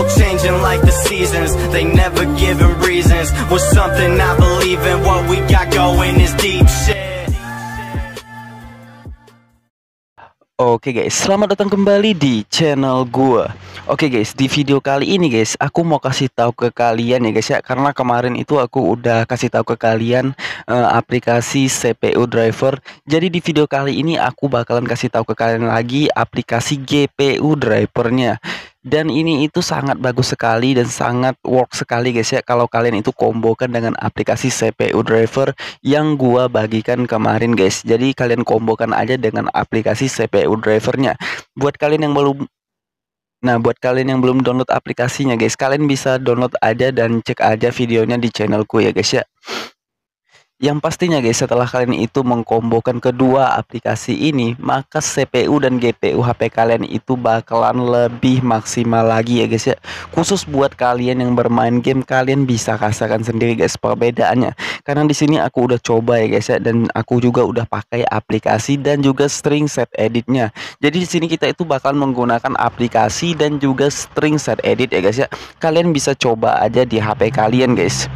people changing like the seasons They never giving reasons With something I believe in What we got going is deep shit Oke okay guys, selamat datang kembali di channel gue. Oke okay guys, di video kali ini guys, aku mau kasih tahu ke kalian ya guys ya, karena kemarin itu aku udah kasih tahu ke kalian uh, aplikasi CPU driver. Jadi di video kali ini aku bakalan kasih tahu ke kalian lagi aplikasi GPU drivernya dan ini itu sangat bagus sekali dan sangat work sekali guys ya kalau kalian itu kombokan dengan aplikasi CPU driver yang gua bagikan kemarin guys jadi kalian kombokan aja dengan aplikasi CPU drivernya buat kalian yang belum Nah, buat kalian yang belum download aplikasinya, guys, kalian bisa download aja dan cek aja videonya di channelku ya, guys ya. Yang pastinya guys, setelah kalian itu mengkombokan kedua aplikasi ini, maka CPU dan GPU HP kalian itu bakalan lebih maksimal lagi ya guys ya. Khusus buat kalian yang bermain game, kalian bisa rasakan sendiri guys perbedaannya karena di sini aku udah coba ya guys ya dan aku juga udah pakai aplikasi dan juga string set editnya jadi di sini kita itu bakal menggunakan aplikasi dan juga string set edit ya guys ya kalian bisa coba aja di HP kalian guys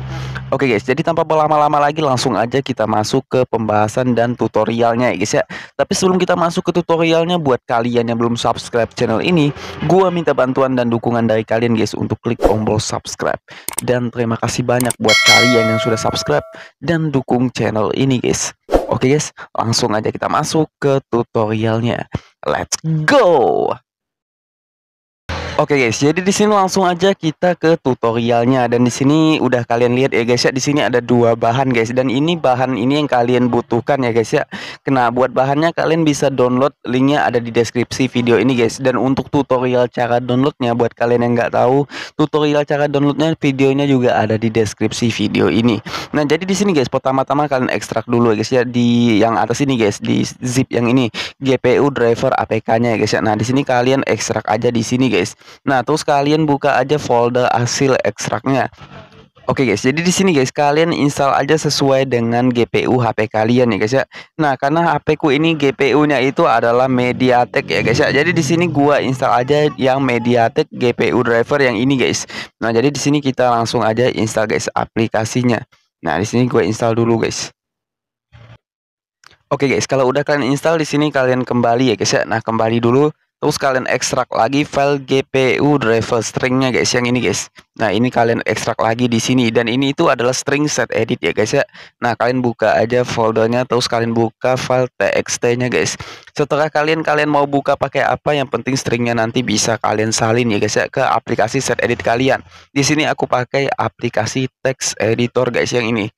Oke guys, jadi tanpa berlama-lama lagi langsung aja kita masuk ke pembahasan dan tutorialnya ya guys ya. Tapi sebelum kita masuk ke tutorialnya buat kalian yang belum subscribe channel ini, gua minta bantuan dan dukungan dari kalian guys untuk klik tombol subscribe. Dan terima kasih banyak buat kalian yang sudah subscribe dan dukung channel ini guys. Oke guys, langsung aja kita masuk ke tutorialnya. Let's go! Oke okay guys, jadi di sini langsung aja kita ke tutorialnya dan di sini udah kalian lihat ya guys ya di sini ada dua bahan guys dan ini bahan ini yang kalian butuhkan ya guys ya. Kena buat bahannya kalian bisa download linknya ada di deskripsi video ini guys dan untuk tutorial cara downloadnya buat kalian yang nggak tahu tutorial cara downloadnya videonya juga ada di deskripsi video ini. Nah jadi di sini guys pertama-tama kalian ekstrak dulu ya guys ya di yang atas ini guys di zip yang ini GPU driver APK-nya ya guys ya. Nah di sini kalian ekstrak aja di sini guys. Nah, terus kalian buka aja folder hasil ekstraknya. Oke okay guys, jadi di sini guys kalian install aja sesuai dengan GPU HP kalian ya guys ya. Nah, karena HP ku ini GPU-nya itu adalah MediaTek ya guys ya. Jadi di sini gua install aja yang MediaTek GPU driver yang ini guys. Nah, jadi di sini kita langsung aja install guys aplikasinya. Nah, di sini gua install dulu guys. Oke okay guys, kalau udah kalian install di sini kalian kembali ya guys ya. Nah, kembali dulu terus kalian ekstrak lagi file GPU driver stringnya guys yang ini guys nah ini kalian ekstrak lagi di sini dan ini itu adalah string set edit ya guys ya nah kalian buka aja foldernya terus kalian buka file txt nya guys setelah kalian kalian mau buka pakai apa yang penting stringnya nanti bisa kalian salin ya guys ya ke aplikasi set edit kalian di sini aku pakai aplikasi text editor guys yang ini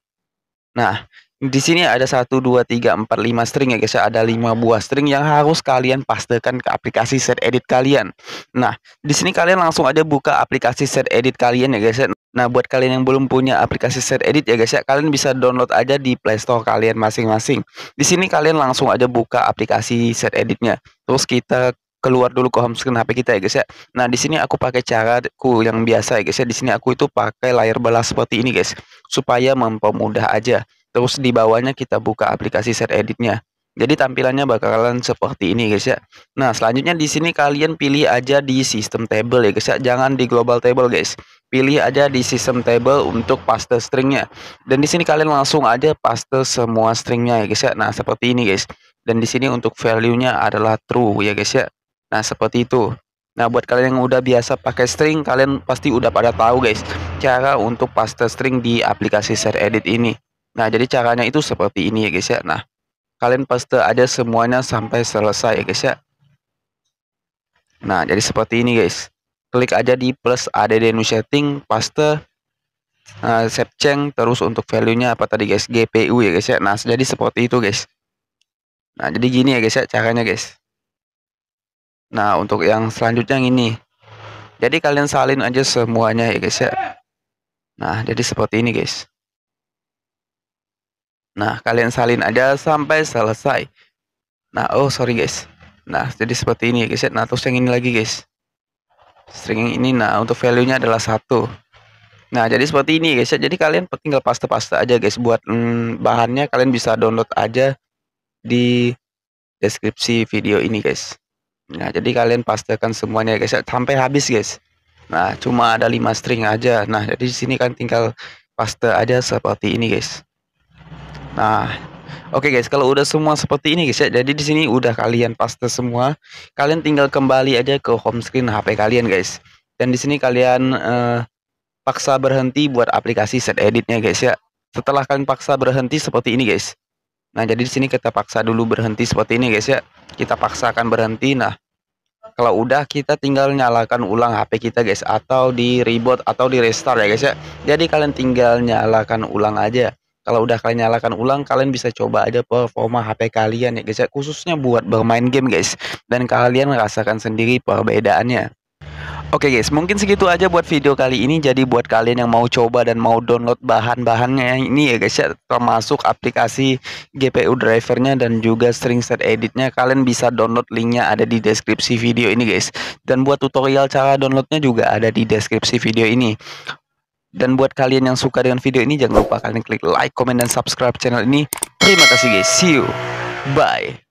nah di sini ada satu dua tiga empat lima string ya guys ya. Ada lima buah string yang harus kalian pastekan ke aplikasi set edit kalian. Nah, di sini kalian langsung aja buka aplikasi set edit kalian ya guys ya. Nah, buat kalian yang belum punya aplikasi set edit ya guys ya, kalian bisa download aja di Play Store kalian masing-masing. Di sini kalian langsung aja buka aplikasi set editnya. Terus kita keluar dulu ke home screen HP kita ya guys ya. Nah, di sini aku pakai caraku yang biasa ya guys ya. Di sini aku itu pakai layar balas seperti ini guys supaya mempermudah aja. Terus di bawahnya kita buka aplikasi set editnya. Jadi tampilannya bakalan seperti ini guys ya. Nah selanjutnya di sini kalian pilih aja di sistem table ya guys ya. Jangan di global table guys. Pilih aja di sistem table untuk paste stringnya. Dan di sini kalian langsung aja paste semua stringnya ya guys ya. Nah seperti ini guys. Dan di sini untuk value-nya adalah true ya guys ya. Nah seperti itu. Nah buat kalian yang udah biasa pakai string kalian pasti udah pada tahu guys cara untuk paste string di aplikasi share edit ini. Nah, jadi caranya itu seperti ini ya guys ya. Nah, kalian paste aja semuanya sampai selesai ya guys ya. Nah, jadi seperti ini guys. Klik aja di plus add new setting, paste uh, change terus untuk value-nya apa tadi guys? GPU ya guys ya. Nah, jadi seperti itu guys. Nah, jadi gini ya guys ya caranya guys. Nah, untuk yang selanjutnya yang ini. Jadi kalian salin aja semuanya ya guys ya. Nah, jadi seperti ini guys. Nah, kalian salin aja sampai selesai. Nah, oh sorry guys. Nah, jadi seperti ini ya guys ya. Nah, terus yang ini lagi guys. String yang ini, nah untuk value-nya adalah satu. Nah, jadi seperti ini guys ya. Jadi kalian tinggal paste-paste aja guys. Buat hmm, bahannya kalian bisa download aja di deskripsi video ini guys. Nah, jadi kalian pastekan semuanya guys ya. Sampai habis guys. Nah, cuma ada lima string aja. Nah, jadi di sini kan tinggal paste aja seperti ini guys. Nah, Oke okay guys, kalau udah semua seperti ini guys ya. Jadi di sini udah kalian paste semua. Kalian tinggal kembali aja ke home screen HP kalian guys. Dan di sini kalian eh, paksa berhenti buat aplikasi set editnya guys ya. Setelah kalian paksa berhenti seperti ini guys. Nah, jadi di sini kita paksa dulu berhenti seperti ini guys ya. Kita paksa akan berhenti. Nah, kalau udah kita tinggal nyalakan ulang HP kita guys atau di reboot atau di restart ya guys ya. Jadi kalian tinggal nyalakan ulang aja kalau udah kalian nyalakan ulang kalian bisa coba aja performa HP kalian ya guys ya khususnya buat bermain game guys dan kalian merasakan sendiri perbedaannya Oke okay guys, mungkin segitu aja buat video kali ini. Jadi buat kalian yang mau coba dan mau download bahan-bahannya ini ya guys ya, termasuk aplikasi GPU drivernya dan juga string set editnya, kalian bisa download linknya ada di deskripsi video ini guys. Dan buat tutorial cara downloadnya juga ada di deskripsi video ini. Dan buat kalian yang suka dengan video ini jangan lupa kalian klik like, comment, dan subscribe channel ini. Terima kasih guys. See you. Bye.